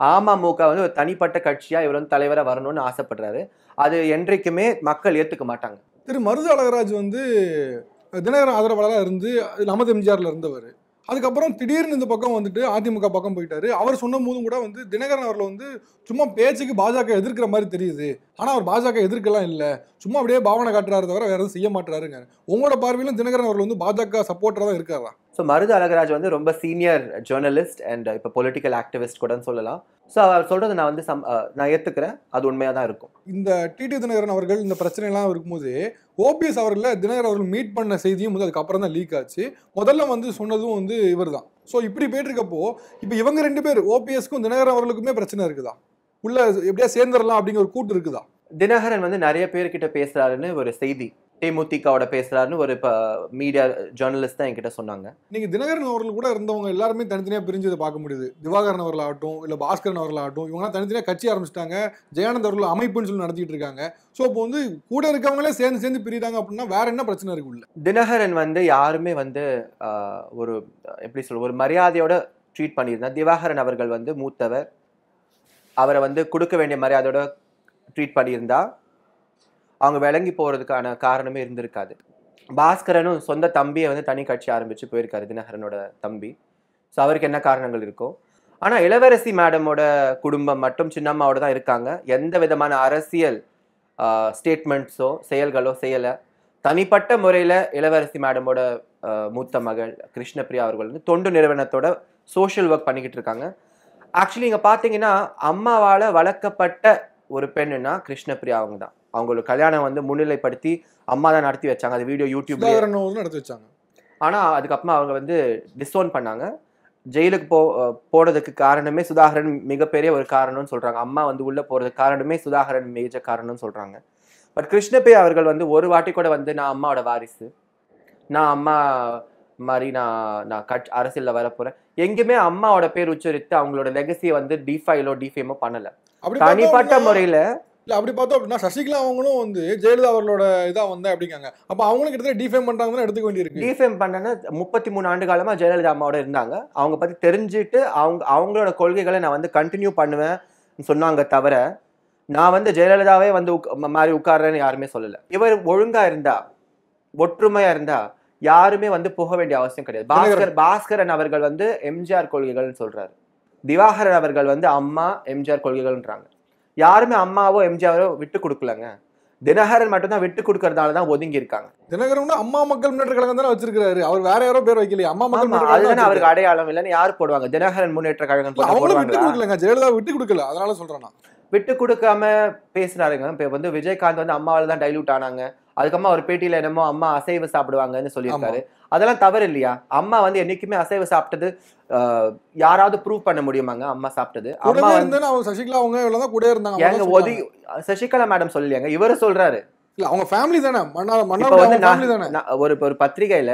அமமுக வந்து ஒரு தனிப்பட்ட கட்சியாக இவர் வந்து தலைவராக வரணும்னு ஆசைப்படுறாரு அது என்றைக்குமே மக்கள் ஏற்றுக்க மாட்டாங்க திரு மருது அழகராஜ் வந்து தினகரன் ஆதரவாளராக இருந்து நமது எம்ஜிஆரில் இருந்தவர் அதுக்கப்புறம் திடீர்னு இந்த பக்கம் வந்துட்டு அதிமுக பக்கம் போயிட்டாரு அவர் சொன்ன போதும் கூட வந்து தினகரன் அவர்கள் வந்து சும்மா பேச்சுக்கு பாஜக எதிர்க்கிற மாதிரி தெரியுது ஆனால் அவர் பாஜக எதிர்க்கலாம் இல்லை சும்மா அப்படியே பாவனை காட்டுறாரு தவிர வேற எதுவும் செய்ய மாட்டுறாருங்க உங்களோட பார்வையிலும் தினகரன் அவர்கள் வந்து பாஜக சப்போர்ட்டராக தான் இருக்காரா ஸோ மருது அழகராஜ் வந்து ரொம்ப சீனியர் ஜேர்னலிஸ்ட் அண்ட் இப்போ பொலிட்டிக்கல் ஆக்டிவிஸ்ட் கூட சொல்லலாம் ஸோ அவர் சொல்கிறது நான் வந்து சம் நான் ஏற்றுக்கிறேன் அது உண்மையாக தான் இருக்கும் இந்த டிடி தினகரன் அவர்கள் இந்த பிரச்சனைலாம் இருக்கும்போது ஓபிஎஸ் அவர்களை தினகர் அவர்கள் மீட் பண்ண செய்தியும் வந்து அதுக்கப்புறம் தான் லீக் ஆச்சு முதல்ல வந்து சொன்னதும் வந்து இவர் தான் ஸோ இப்படி போயிட்டு இருக்கப்போ இப்போ இவங்க ரெண்டு பேர் ஓபிஎஸ்க்கும் தினகரன் அவர்களுக்குமே பிரச்சனை இருக்குதா உள்ள எப்படியா சேர்ந்துடலாம் அப்படிங்கிற ஒரு கூட்டு இருக்குதா தினகரன் வந்து நிறைய பேர்கிட்ட பேசுகிறாருன்னு ஒரு செய்தி தேமுதிகவோட பேசுறாருன்னு ஒரு இப்போ மீடியா ஜேர்னலிஸ்ட் தான் என்கிட்ட சொன்னாங்க நீங்க தினகரன் அவர்கள் கூட இருந்தவங்க எல்லாருமே தனித்தனியா பிரிஞ்சதை பார்க்க முடியுது திவாகரன் அவர்கள் ஆகட்டும் இல்லை பாஸ்கரன் அவர்கள் ஆகட்டும் இவங்கலாம் தனித்தனியா கட்சி ஆரம்பிச்சிட்டாங்க ஜெயானந்த் அவர்கள் அமைப்புன்னு சொல்லி நடத்திட்டு இருக்காங்க ஸோ இப்போ வந்து கூட இருக்கவங்களே சேர்ந்து சேர்ந்து பிரியுறாங்க அப்படின்னா வேற என்ன பிரச்சனை இருக்கு தினகரன் வந்து யாருமே வந்து ஒரு எப்படி சொல்ல ஒரு மரியாதையோட ட்ரீட் பண்ணியிருந்தா திவாகரன் அவர்கள் வந்து மூத்தவர் அவரை வந்து கொடுக்க வேண்டிய மரியாதையோட ட்ரீட் பண்ணியிருந்தா அவங்க விளங்கி போகிறதுக்கான காரணமே இருந்திருக்காது பாஸ்கரனும் சொந்த தம்பியை வந்து தனி கட்சி ஆரம்பித்து போயிருக்காரு தினகரனோட தம்பி ஸோ அவருக்கு என்ன காரணங்கள் இருக்கும் ஆனால் இளவரசி மேடமோட குடும்பம் மட்டும் சின்னம்மாவோட தான் இருக்காங்க எந்த விதமான அரசியல் ஸ்டேட்மெண்ட்ஸோ செயல்களோ செய்யலை தனிப்பட்ட முறையில் இளவரசி மேடமோட மூத்த மகள் கிருஷ்ணபிரியா அவர்கள் வந்து தொண்டு நிறுவனத்தோட சோஷியல் ஒர்க் பண்ணிக்கிட்டு இருக்காங்க ஆக்சுவலி இங்கே பார்த்தீங்கன்னா அம்மாவால் வளர்க்கப்பட்ட ஒரு பெண்ணுன்னா கிருஷ்ணபிரியா அவங்க தான் அவங்களுக்கு கல்யாணம் வந்து முன்னிலைப்படுத்தி அம்மா தான் நடத்தி வச்சாங்க அது வீடியோ யூடியூப் நடத்தி வச்சாங்க ஆனால் அதுக்கப்புறமா அவங்க வந்து டிஸ்டோன் பண்ணாங்க ஜெயிலுக்கு போ போறதுக்கு காரணமே சுதாகரன் மிகப்பெரிய ஒரு காரணம்னு சொல்கிறாங்க அம்மா வந்து உள்ளே போகிறதுக்கு காரணமே சுதாகரன் மேஜர் காரணம்னு சொல்கிறாங்க பட் கிருஷ்ணபே அவர்கள் வந்து ஒரு வாட்டி கூட வந்து நான் அம்மாவோட வாரிசு நான் அம்மா மாதிரி நான் நான் கட் அரசியலில் வரப்போகிறேன் எங்கேயுமே அம்மாவோட பேர் உச்சரித்து அவங்களோட லெகசியை வந்து டிஃபைலோ டிஃபைமோ பண்ணலை தனிப்பட்ட முறையில் இல்லை அப்படி பார்த்தோம் அப்படின்னா சசிகலா அவங்களும் வந்து ஜெயலலிதா அவர்களோட இதாக வந்தேன் அப்படிங்காங்க அப்போ அவங்களும் கிட்டத்தட்ட டிஃபேம் பண்ணுறாங்கன்னு எடுத்துக்க வேண்டியிருக்கு டிஃபேம் பண்ணனா முப்பத்தி மூணு ஆண்டு காலமாக ஜெயலலிதா அம்மாவோட இருந்தாங்க அவங்க பற்றி தெரிஞ்சுட்டு அவங்க அவங்களோட கொள்கைகளை நான் வந்து கண்டினியூ பண்ணுவேன் சொன்னாங்க தவிர நான் வந்து ஜெயலலிதாவே வந்து மாதிரி உட்கார்றேன்னு யாருமே சொல்லலை இவர் ஒழுங்காக இருந்தா ஒற்றுமையாக இருந்தா யாருமே வந்து போக வேண்டிய அவசியம் கிடையாது பாஸ்கர் பாஸ்கரன் அவர்கள் வந்து எம்ஜிஆர் கொள்கைகள்னு சொல்கிறாரு திவாகரன் அவர்கள் வந்து அம்மா எம்ஜிஆர் கொள்கைகள்ன்றாங்க யாருமே அம்மாவோ எம்ஜிஆரோ விட்டு கொடுக்கலங்க தினகரன் மட்டும்தான் விட்டு கொடுக்கறதால தான் ஒதுங்கி இருக்காங்க தினகரன் அம்மா மக்கள் முன்னேற்ற கழகம் தானே வச்சிருக்காரு அவர் வேற யாரோ பேர் வைக்கலையே அம்மா மக்கள் அதுதானே அவருக்கு அடையாளம் இல்லைன்னு யார் போடுவாங்க தினகரன் முன்னேற்ற கழகம் அவங்களும் விட்டு கொடுக்கலங்க ஜெயலலிதா விட்டு கொடுக்கல அதனால சொல்றேன் விட்டு கொடுக்காம பேசுறாருங்க இப்போ வந்து விஜயகாந்த் வந்து அம்மாவில் தான் டைல்யூட் ஆனாங்க அதுக்கம்மா அவர் பேட்டியில என்னமோ அம்மா அசைவு சாப்பிடுவாங்கன்னு சொல்லியிருக்காரு அதெல்லாம் தவறு இல்லையா அம்மா வந்து என்னைக்குமே அசைவு சாப்பிட்டது யாராவது ப்ரூவ் பண்ண முடியுமாங்க அம்மா சாப்பிட்டது அம்மா வந்து சசிகலா அவங்க இவ்வளவுதான் கூட இருந்தாங்க எங்க சசிகலா மேடம் சொல்லலையாங்க இவரு சொல்றாரு இல்ல அவங்க ஃபேமிலி தானே ஒரு ஒரு பத்திரிகையில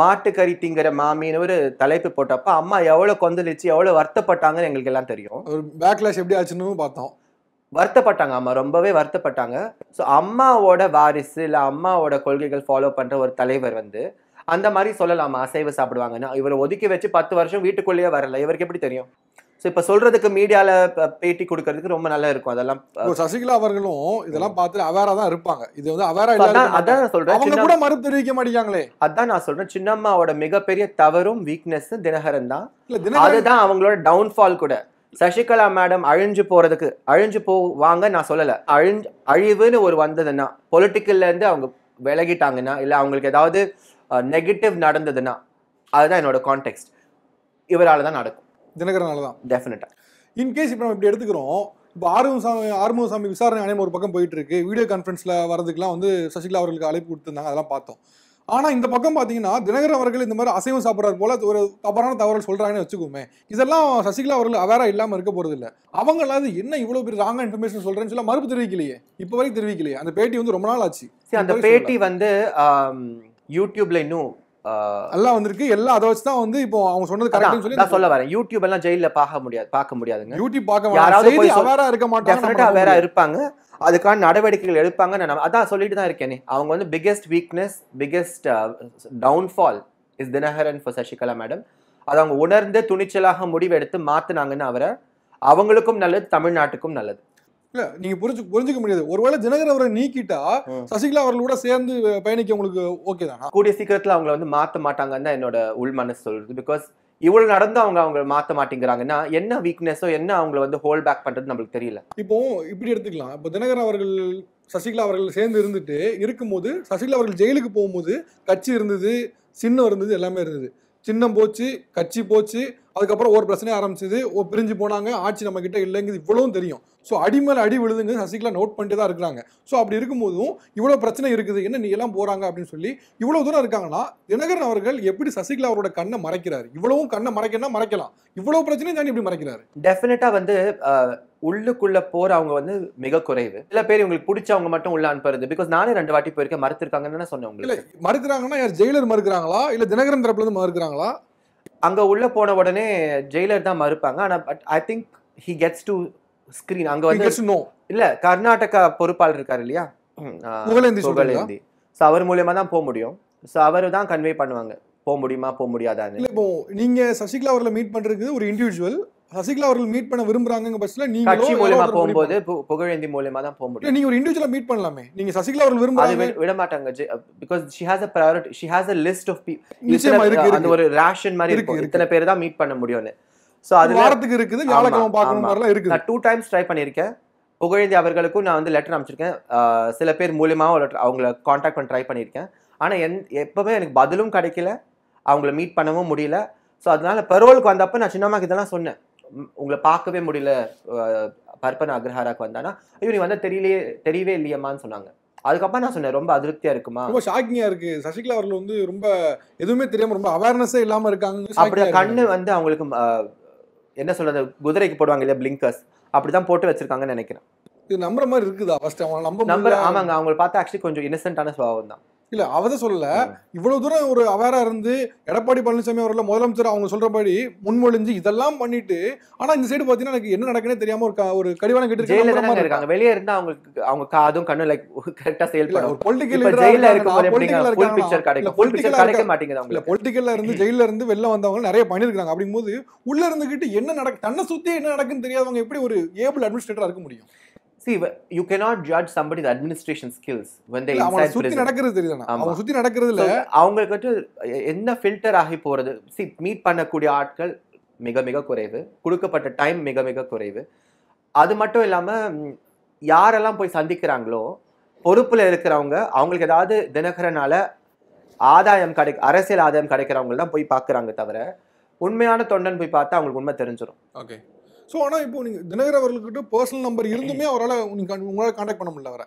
மாட்டுக்கறி திங்கிற மாமின்னு ஒரு தலைப்பு போட்டப்ப அம்மா எவ்வளவு கொந்தளிச்சு எவ்வளவு வருத்தப்பட்டாங்கன்னு எங்களுக்கு எல்லாம் தெரியும் ஒரு பேக்லாஷ் எப்படி ஆச்சுன்னு பார்த்தோம் வருத்தப்பட்டாங்க அம்மா ரொம்பவே வருத்தப்பட்டாங்க ஸோ அம்மாவோட வாரிசு இல்லை அம்மாவோட கொள்கைகள் ஃபாலோ பண்ணுற ஒரு தலைவர் வந்து அந்த மாதிரி சொல்லலாமா அசைவ சாப்பிடுவாங்கன்னு இவரை ஒதுக்கி வச்சு பத்து வருஷம் வீட்டுக்குள்ளேயே வரல இவருக்கு எப்படி தெரியும் ஸோ இப்போ சொல்றதுக்கு மீடியால பேட்டி கொடுக்கறதுக்கு ரொம்ப நல்லா இருக்கும் அதெல்லாம் சசிகலா அவர்களும் இதெல்லாம் பார்த்து அவேரா தான் இருப்பாங்க இது வந்து அவேரா அதான் நான் சொல்றேன் அவங்க கூட மறு தெரிவிக்க மாட்டேங்களே அதான் நான் சொல்றேன் சின்னம்மாவோட மிகப்பெரிய தவறும் வீக்னஸ் தினகரன் தான் அதுதான் அவங்களோட டவுன்ஃபால் கூட சசிகலா மேடம் அழிஞ்சு போகிறதுக்கு அழிஞ்சு போவாங்க நான் சொல்லலை அழிஞ்சு அழிவுன்னு ஒரு வந்ததுன்னா பொலிட்டிக்கல்லேருந்து அவங்க விலகிட்டாங்கன்னா இல்லை அவங்களுக்கு ஏதாவது நெகட்டிவ் நடந்ததுன்னா அதுதான் என்னோட கான்டெக்ட் இவரால் தான் நடக்கும் தினகரனால தான் டெஃபினட்டாக இன்கேஸ் இப்போ நம்ம இப்படி எடுத்துக்கிறோம் இப்போ ஆறுமுகசாமி ஆறுமுகசாமி விசாரணை ஆணையம் ஒரு பக்கம் போயிட்டு இருக்கு வீடியோ கான்ஃபரன்ஸில் வரதுக்குலாம் வந்து சசிகலா அவர்களுக்கு அழைப்பு கொடுத்துருந்தாங்க அதெல்லாம் பார்த்தோம் ஆனால் இந்த பக்கம் பார்த்தீங்கன்னா தினகர் அவர்கள் இந்த மாதிரி அசைவம் சாப்பிட்றாரு போல ஒரு தவறான தவறு சொல்கிறாங்கன்னு வச்சுக்கோமே இதெல்லாம் சசிகலா அவர்கள் அவேராக இல்லாமல் இருக்க போகிறது இல்லை அவங்களாவது என்ன இவ்வளோ பெரிய ராங்காக இன்ஃபர்மேஷன் சொல்கிறேன்னு சொல்லி மறுப்பு தெரிவிக்கலையே இப்போ வரைக்கும் தெரிவிக்கலையே அந்த பேட்டி வந்து ரொம்ப நாள் ஆச்சு அந்த பேட்டி வந்து யூடியூப்ல இன்னும் எல்லாம் வந்திருக்கு எல்லாம் அதை வச்சு தான் வந்து இப்போ அவங்க சொன்னது கரெக்ட்னு சொல்லி நான் சொல்ல வரேன் யூடியூப் எல்லாம் ஜெயில பாக்க முடியாது பாக்க முடியாதுங்க யூடியூப் பார்க்க வேற இருக்க மாட்டாங்க வேற இருப்பாங்க அதுக்கான நடவடிக்கைகள் எடுப்பாங்க நான் அதான் சொல்லிட்டு தான் இருக்கேனே அவங்க வந்து biggest weakness biggest downfall is Dhinakaran for Sasikala madam அதை அவங்க உணர்ந்து துணிச்சலாக முடிவெடுத்து மாற்றினாங்கன்னு அவரை அவங்களுக்கும் நல்லது தமிழ்நாட்டுக்கும் நல்லது இல்ல நீங்க புரிஞ்சு புரிஞ்சுக்க முடியாது ஒருவேளை தினகர் அவரை நீக்கிட்டா சசிகலா அவர்களோட சேர்ந்து பயணிக்க உங்களுக்கு ஓகே தான் கூடிய சீக்கிரத்துல அவங்கள வந்து மாத்த மாட்டாங்கன்னு தான் என்னோட உள் மனசு சொல்றது பிகாஸ் இவ்வளவு நடந்து அவங்க அவங்க மாத்த மாட்டேங்கிறாங்கன்னா என்ன வீக்னஸோ என்ன அவங்களை வந்து ஹோல் பேக் பண்றது நம்மளுக்கு தெரியல இப்போ இப்படி எடுத்துக்கலாம் இப்போ தினகரன் அவர்கள் சசிகலா அவர்கள் சேர்ந்து இருந்துட்டு இருக்கும்போது சசிகலா அவர்கள் ஜெயிலுக்கு போகும்போது கட்சி இருந்தது சின்னம் இருந்தது எல்லாமே இருந்தது சின்னம் போச்சு கட்சி போச்சு அதுக்கப்புறம் ஒரு பிரச்சனையாக ஆரம்பிச்சது பிரிஞ்சு போனாங்க ஆட்சி நம்ம கிட்ட இல்லைங்கிறது இவ்வளவும் தெரியும் ஸோ அடிமேல் அடி விழுதுங்க சசிகலா நோட் பண்ணிட்டு தான் இருக்கிறாங்க ஸோ அப்படி இருக்கும்போதும் இவ்வளோ பிரச்சனை இருக்குது என்ன நீ எல்லாம் போகிறாங்க அப்படின்னு சொல்லி இவ்வளோ தூரம் இருக்காங்கன்னா தினகரன் அவர்கள் எப்படி சசிகலா அவரோட கண்ணை மறைக்கிறாரு இவ்வளவும் கண்ணை மறைக்கணும்னா மறைக்கலாம் இவ்வளோ பிரச்சனையும் தாண்டி இப்படி மறைக்கிறாரு டெஃபினட்டாக வந்து உள்ளுக்குள்ள போற அவங்க வந்து மிக குறைவு சில பேர் உங்களுக்கு பிடிச்சவங்க மட்டும் உள்ள அனுப்புறது பிகாஸ் நானே ரெண்டு வாட்டி போயிருக்கேன் மறுத்துருக்காங்கன்னு சொன்னேன் உங்களுக்கு மறுக்கிறாங்கன்னா யார் ஜெயிலர் மறுக்கிறாங்களா இல்ல தினகரன் தரப்புல இருந்து மறுக்கிறாங்களா அங்கே உள்ளே போன உடனே ஜெயிலர் தான் மறுப்பாங்க ஆனால் but I think he gets to screen அங்கே வந்து நோ இல்லை கர்நாடகா பொறுப்பாளர் இருக்கார் இல்லையா புகழேந்தி ஸோ அவர் மூலயமா தான் போக முடியும் ஸோ அவர் தான் கன்வே பண்ணுவாங்க போக முடியுமா போக முடியாதான்னு இப்போ நீங்கள் சசிகலா அவர்களை மீட் பண்ணுறதுக்கு ஒரு இண்டிவிஜுவல் சசிகலா அவர்கள் மீட் பண்ண விரும்புறாங்க பட்சத்துல நீங்க கட்சி மூலமா போகும்போது புகழேந்தி மூலமா தான் போக முடியும் நீங்க ஒரு இண்டிவிஜுவலா மீட் பண்ணலாமே நீங்க சசிகலா அவர்கள் விரும்புறாங்க விட மாட்டாங்க because she has a priority she has a list of நிச்சயமா அந்த ஒரு ரேஷன் மாதிரி இருக்கு இத்தனை பேர் தான் மீட் பண்ண முடியும்னு சோ அது வாரத்துக்கு இருக்குது வியாழக்கிழமை பார்க்கணும் மாதிரிலாம் இருக்கு நான் டூ டைம்ஸ் ட்ரை பண்ணியிருக்கேன் புகழேந்தி அவர்களுக்கும் நான் வந்து லெட்டர் அனுப்பிச்சிருக்கேன் சில பேர் மூலியமாக அவங்கள காண்டாக்ட் பண்ண ட்ரை பண்ணியிருக்கேன் ஆனால் என் எப்பவுமே எனக்கு பதிலும் கிடைக்கல அவங்கள மீட் பண்ணவும் முடியல ஸோ அதனால பெரோலுக்கு வந்தப்போ நான் சின்னம்மாக்கு இதெல்லாம் சொன்னேன் உங்களை பார்க்கவே முடியல பர்பன் அக்ரஹாராக்கு வந்தானா இவனி வந்தா தெரியலே தெரியவே இல்லையம்மான்னு சொன்னாங்க அதுக்கப்புறம் நான் சொன்னேன் ரொம்ப அதிருப்தியா இருக்குமா ரொம்ப ஷாக்கிங்கா இருக்கு சசிகலா அவர்கள் வந்து ரொம்ப எதுவுமே தெரியாம ரொம்ப அவேர்னஸே இல்லாம இருக்காங்க அப்படி கண்ணு வந்து அவங்களுக்கு என்ன சொல்றது குதிரைக்கு போடுவாங்க இல்லையா பிளிங்கர்ஸ் அப்படிதான் போட்டு வச்சிருக்காங்கன்னு நினைக்கிறேன் இது நம்புற மாதிரி இருக்குதா ஃபர்ஸ்ட் அவங்க நம்ப ஆமாங்க அவங்களை பார்த்தா ஆக்சுவலி கொஞ்சம் இன்னசென்ட்டான சுபாவம் தான் இல்ல அவதான் சொல்லல இவ்வளவு தூரம் ஒரு அவரா இருந்து எடப்பாடி பழனிசாமி அவர்கள் முதலமைச்சர் அவங்க சொல்றபடி முன்மொழிஞ்சு இதெல்லாம் பண்ணிட்டு ஆனா இந்த சைடு பாத்தீங்கன்னா எனக்கு என்ன நடக்குன்னு தெரியாம ஒரு ஒரு கடிவாளம் கேட்டு இருக்காங்க வெளியே இருந்தா அவங்களுக்கு அவங்க காதும் கண்ணு லைக் கரெக்டா செயல்பட பொலிட்டிக்கல் ஜெயில கிடைக்க மாட்டேங்குது இல்ல பொலிட்டிக்கல்ல இருந்து ஜெயில இருந்து வெளில வந்தவங்க நிறைய பண்ணிருக்காங்க அப்படிங்கும்போது உள்ள இருந்துகிட்டு என்ன நடக்கு தன்னை சுத்தி என்ன நடக்குன்னு தெரியாதவங்க எப்படி ஒரு ஏபிள் அட்மினிஸ்ட்ரேட்டரா இருக்க முடியும் சி அட்மினிஸ்ட்ரேஷன் ஸ்கில்ஸ் வந்து சுத்தி அவங்க என்ன ஃபில்டர் போறது மீட் பண்ணக்கூடிய ஆட்கள் மிக மிக குறைவு கொடுக்கப்பட்ட டைம் மிக மிக குறைவு அது மட்டும் இல்லாம யாரெல்லாம் போய் சந்திக்கிறாங்களோ பொறுப்புல இருக்கிறவங்க அவங்களுக்கு ஏதாவது தினகரனால ஆதாயம் கிடை அரசியல் ஆதாயம் கிடைக்கிறவங்க தான் போய் பாக்குறாங்க தவிர உண்மையான தொண்டன் போய் பார்த்தா அவங்களுக்கு உண்மை தெரிஞ்சிடும் ஓகே ஸோ ஆனால் இப்போ நீங்கள் தினகர் அவர்கிட்ட பர்சனல் நம்பர் இருந்துமே அவரால் நீங்கள் உங்களால் காண்டாக்ட் பண்ண முடியல அவரை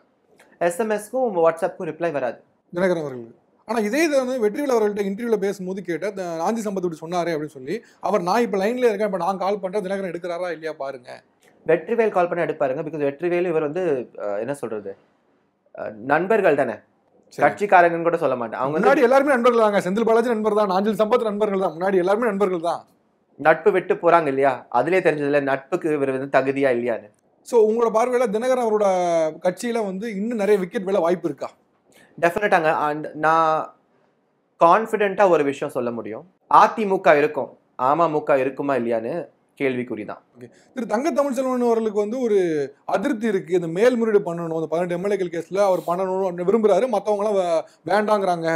எஸ்எம்எஸ்க்கும் வாட்ஸ்அப்புக்கும் ரிப்ளை வராது தினகர் அவர்களுக்கு ஆனால் இதே இதை வந்து வெற்றிவேல் அவர்கள்ட்ட இன்டர்வியூவில் பேசும்போது கேட்டால் ராஞ்சி சம்பத் சொன்னாரே அப்படின்னு சொல்லி அவர் நான் இப்போ லைனில் இருக்கேன் இப்போ நான் கால் பண்ணுறேன் தினகரன் எடுக்கிறாரா இல்லையா பாருங்க வெற்றிவேல் கால் பண்ணி எடுப்பாருங்க பிகாஸ் வெற்றிவேல் இவர் வந்து என்ன சொல்கிறது நண்பர்கள் தானே கட்சிக்காரங்கன்னு கூட சொல்ல மாட்டேன் அவங்க முன்னாடி எல்லாருமே நண்பர்கள் தாங்க செந்தில் பாலாஜி நண்பர் தான் ஆஞ்சல் சம்பத் நண்பர்கள் தான் முன்னாடி எல்லாருமே நண்பர்கள் தான் நட்பு விட்டு போகிறாங்க இல்லையா அதுலேயே தெரிஞ்சதுல நட்புக்கு இவர் வந்து தகுதியா இல்லையான்னு ஸோ உங்களோட பார்வையில் தினகரன் அவரோட கட்சியில் வந்து இன்னும் நிறைய விக்கெட் விழ வாய்ப்பு இருக்கா டெஃபினட்டாங்க அண்ட் நான் கான்ஃபிடென்ட்டாக ஒரு விஷயம் சொல்ல முடியும் அதிமுக இருக்கும் அமமுக இருக்குமா இல்லையான்னு கேள்விக்குறி தான் திரு தங்க தமிழ்ச்செல்வன் அவர்களுக்கு வந்து ஒரு அதிருப்தி இருக்கு இந்த மேல்முறையீடு பண்ணணும் அந்த பதினெட்டு எம்எல்ஏக்கள் கேஸ்ல அவர் பண்ணணும் விரும்புறாரு மற்றவங்களாம் வேண்டாங்கிறாங்க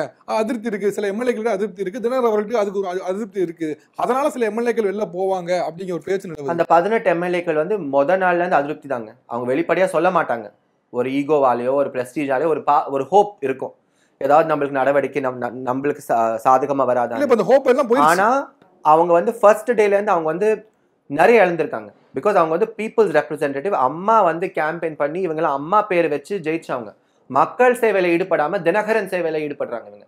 அதிருப்தி இருக்கு சில எம்எல்ஏக்கள் அதிருப்தி இருக்கு தினர் அவர்களுக்கு அதுக்கு ஒரு அதிருப்தி இருக்கு அதனால சில எம்எல்ஏக்கள் வெளில போவாங்க அப்படிங்கிற ஒரு பேச்சு அந்த பதினெட்டு எம்எல்ஏக்கள் வந்து முத நாள்ல இருந்து அதிருப்தி தாங்க அவங்க வெளிப்படையா சொல்ல மாட்டாங்க ஒரு ஈகோவாலேயோ ஒரு ப்ரெஸ்டீஜாலேயோ ஒரு பா ஒரு ஹோப் இருக்கும் ஏதாவது நம்மளுக்கு நடவடிக்கை நம் நம்மளுக்கு சாதகமாக வராது ஆனால் அவங்க வந்து ஃபர்ஸ்ட் டேலேருந்து அவங்க வந்து நிறைய இழந்திருக்காங்க பிகாஸ் அவங்க வந்து பீப்புள்ஸ் ரெப்ரஸன்டேட்டிவ் அம்மா வந்து கேம்பெயின் பண்ணி இவங்கெல்லாம் அம்மா பேர் வச்சு ஜெயிச்சவங்க மக்கள் சேவையில் ஈடுபடாமல் தினகரன் சேவையில் ஈடுபடுறாங்க இவங்க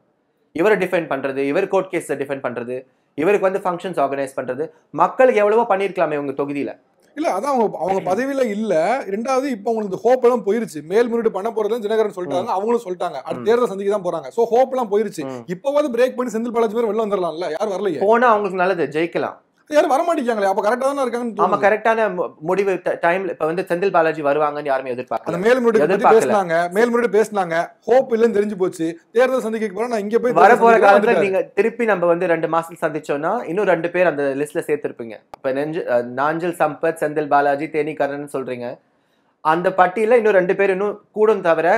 இவரை டிஃபெண்ட் பண்ணுறது இவர் கோர்ட் கேஸை டிஃபெண்ட் பண்ணுறது இவருக்கு வந்து ஃபங்க்ஷன்ஸ் ஆர்கனைஸ் பண்ணுறது மக்களுக்கு எவ்வளவோ பண்ணியிருக்கலாமே இவங்க தொகுதியில் இல்லை அதான் அவங்க அவங்க பதவியில் இல்லை ரெண்டாவது இப்போ அவங்களுக்கு ஹோப் எல்லாம் போயிருச்சு மேல்முறையீடு பண்ண போறது தினகரன் சொல்லிட்டாங்க அவங்களும் சொல்லிட்டாங்க அடுத்த தேர்தல் சந்திக்க தான் போறாங்க ஸோ ஹோப் எல்லாம் போயிருச்சு இப்போவாது பிரேக் பண்ணி செந்தில் பாலாஜி பேர் வெளில இல்லை யாரும் வரலையே போனால் அவங்களுக்கு நல்லது ஜெயிக்கலாம் யாரும் வர வரமாட்டேங்காங்களே அப்போ கரெக்டாக தானே இருக்காங்க ஆமா கரெக்டான முடிவு டைம்ல இப்ப வந்து செந்தில் பாலாஜி வருவாங்கன்னு யாருமே அந்த மேல்முறையீடு பேசினாங்க மேல்முறையீடு பேசினாங்க ஹோப் இல்லைன்னு தெரிஞ்சு போச்சு தேர்தல் சந்திக்க போறோம் நான் இங்கே போய் வர போற காலத்துல நீங்க திருப்பி நம்ம வந்து ரெண்டு மாசம் சந்திச்சோம்னா இன்னும் ரெண்டு பேர் அந்த லிஸ்ட்ல சேர்த்திருப்பீங்க இப்போ நெஞ்சு நாஞ்சல் சம்பத் செந்தில் பாலாஜி தேனிகரன் சொல்றீங்க அந்த பட்டியல இன்னும் ரெண்டு பேர் இன்னும் கூடும் தவிர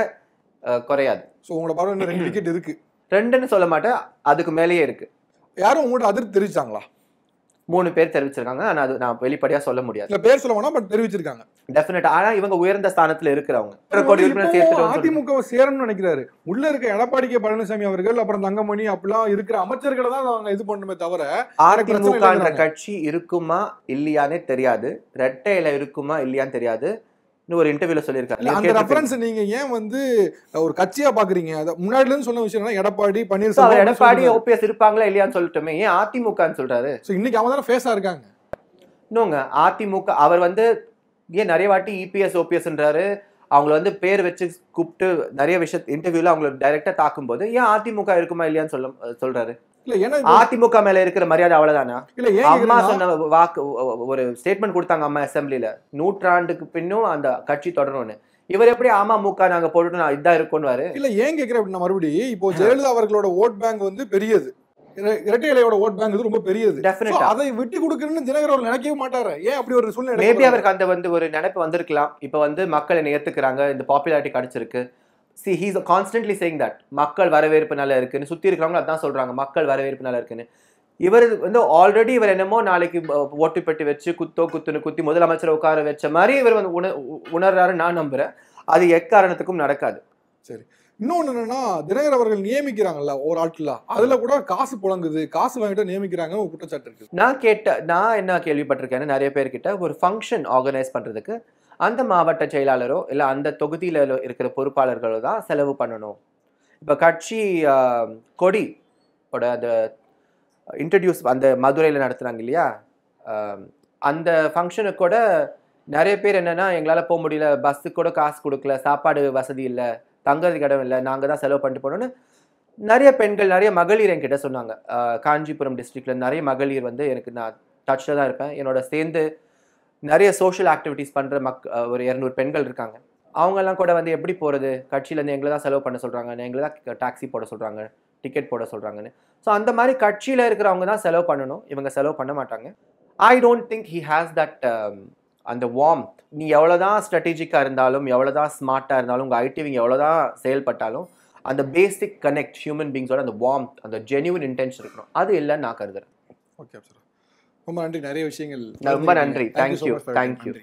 குறையாது சோ உங்களோட படம் இன்னும் ரெண்டு விக்கெட் இருக்கு ரெண்டுன்னு சொல்ல மாட்டேன் அதுக்கு மேலேயே இருக்கு யாரும் உங்கள்கிட்ட அதிர்ச்சி தெரிவிச்சாங்களா மூணு பேர் தெரிவிச்சிருக்காங்க ஆனா அது நான் வெளிப்படையா சொல்ல முடியாது பேர் சொல்ல பட் தெரிவிச்சிருக்காங்க டெஃபினட் ஆனா இவங்க உயர்ந்த ஸ்தானத்துல இருக்கிறவங்க அதிமுக சேரணும்னு நினைக்கிறாரு உள்ள இருக்க எடப்பாடி கே பழனிசாமி அவர்கள் அப்புறம் தங்கமணி அப்படிலாம் இருக்கிற அமைச்சர்களை தான் அவங்க இது பண்ணுமே தவிர அதிமுக கட்சி இருக்குமா இல்லையானே தெரியாது ரெட்டையில இருக்குமா இல்லையான்னு தெரியாது இன்னும் ஒரு இன்டர்வியூல சொல்லியிருக்காரு அந்த ரெஃபரன்ஸ் நீங்க ஏன் வந்து ஒரு கட்சியா பாக்குறீங்க அதை முன்னாடில இருந்து சொன்ன விஷயம் எடப்பாடி பன்னீர்செல்வம் எடப்பாடி ஓபிஎஸ் இருப்பாங்களா இல்லையான்னு சொல்லிட்டுமே ஏன் அதிமுகன்னு சொல்றாரு இன்னைக்கு அவங்க தானே ஃபேஸா இருக்காங்க இன்னொங்க அதிமுக அவர் வந்து ஏன் நிறைய வாட்டி இபிஎஸ் e ஓபிஎஸ்ன்றாரு அவங்கள வந்து பேர் வச்சு கூப்பிட்டு நிறைய விஷயம் இன்டர்வியூல அவங்களை டைரக்டா தாக்கும்போது ஏன் அதிமுக இருக்குமா இல்லையான்னு சொல்ல சொல்றாரு அதிமுக மேல இருக்கிற மரியாதை அவ்வளவுதானா இல்ல அம்மா சொன்ன வாக்கு ஒரு ஸ்டேட்மெண்ட் கொடுத்தாங்க அம்மா அசம்பிளில நூற்றாண்டுக்கு பின்னும் அந்த கட்சி தொடரும்னு இவர் எப்படி அமமுக நாங்க போட்டு இதா இருக்கும்னு இல்ல ஏன் கேக்குறேன் அப்படின்னா மறுபடியும் இப்போ ஜெயலலிதா அவர்களோட ஓட் பேங்க் வந்து பெரியது இரட்டை இலையோட ஓட் பேங்க் ரொம்ப பெரியது அதை விட்டு கொடுக்கணும்னு தினகர் அவர் நினைக்கவே மாட்டாரு ஏன் அப்படி ஒரு சூழ்நிலை மேபி அவருக்கு அந்த வந்து ஒரு நினைப்பு வந்திருக்கலாம் இப்ப வந்து மக்கள் என்ன ஏத்துக்கிறாங்க இந்த பாப்புலாரிட்டி கிடைச்சிருக்கு see he's constantly saying that மக்கள் வரவேற்பு நல்லா இருக்குன்னு சுற்றி இருக்கிறவங்க அதான் சொல்கிறாங்க மக்கள் வரவேற்பு நல்லா இருக்குன்னு இவர் வந்து ஆல்ரெடி இவர் என்னமோ நாளைக்கு ஓட்டு பெட்டி வச்சு குத்தோ குத்துன்னு குத்தி முதலமைச்சரை உட்கார வச்ச மாதிரி இவர் வந்து உண உணர்றாரு நான் நம்புகிறேன் அது எக்காரணத்துக்கும் நடக்காது சரி இன்னொன்று என்னன்னா தினகர் அவர்கள் நியமிக்கிறாங்கல்ல ஒரு ஆட்களா அதுல கூட காசு புழங்குது காசு வாங்கிட்டு நியமிக்கிறாங்க குற்றச்சாட்டு இருக்கு நான் கேட்ட நான் என்ன கேள்விப்பட்டிருக்கேன்னு நிறைய பேர்கிட்ட ஒரு ஃபங்க்ஷன் ஆர்கனைஸ் பண்றதுக்கு அந்த மாவட்ட செயலாளரோ இல்லை அந்த தொகுதியில் இருக்கிற பொறுப்பாளர்களோ தான் செலவு பண்ணணும் இப்போ கட்சி கொடி ஓட அந்த இன்ட்ரடியூஸ் அந்த மதுரையில் நடத்துனாங்க இல்லையா அந்த ஃபங்க்ஷனுக்கு கூட நிறைய பேர் என்னென்னா எங்களால் போக முடியல பஸ்ஸுக்கு கூட காசு கொடுக்கல சாப்பாடு வசதி இல்லை தங்குறதுக்கு இடம் இல்லை நாங்கள் தான் செலவு பண்ணிட்டு போனோன்னு நிறைய பெண்கள் நிறைய மகளிர் என்கிட்ட சொன்னாங்க காஞ்சிபுரம் டிஸ்ட்ரிக்டில் நிறைய மகளிர் வந்து எனக்கு நான் டச்சில் தான் இருப்பேன் என்னோட சேர்ந்து நிறைய சோஷியல் ஆக்டிவிட்டிஸ் பண்ணுற மக் ஒரு இரநூறு பெண்கள் இருக்காங்க அவங்கெல்லாம் கூட வந்து எப்படி போகிறது கட்சியிலேருந்து எங்களை தான் செலவு பண்ண சொல்கிறாங்க எங்களை தான் டாக்ஸி போட சொல்கிறாங்க டிக்கெட் போட சொல்கிறாங்கன்னு ஸோ அந்த மாதிரி கட்சியில் இருக்கிறவங்க தான் செலவு பண்ணணும் இவங்க செலவு பண்ண மாட்டாங்க I don't think he has that அந்த வார்ம் நீ எவ்வளோ தான் ஸ்ட்ராட்டஜிக்காக இருந்தாலும் எவ்வளோ தான் ஸ்மார்ட்டாக இருந்தாலும் உங்கள் ஐடிவிங் எவ்வளோ தான் செயல்பட்டாலும் அந்த பேசிக் கனெக்ட் ஹியூமன் பீங்ஸோட அந்த வார்ம் அந்த ஜென்யூன் இன்டென்ஷன் இருக்கணும் அது இல்லைன்னு நான் கருதுகிறேன் ஓகே சார் ரொம்ப நன்றி நிறைய விஷயங்கள் ரொம்ப நன்றி தேங்க்யூ தேங்க்யூ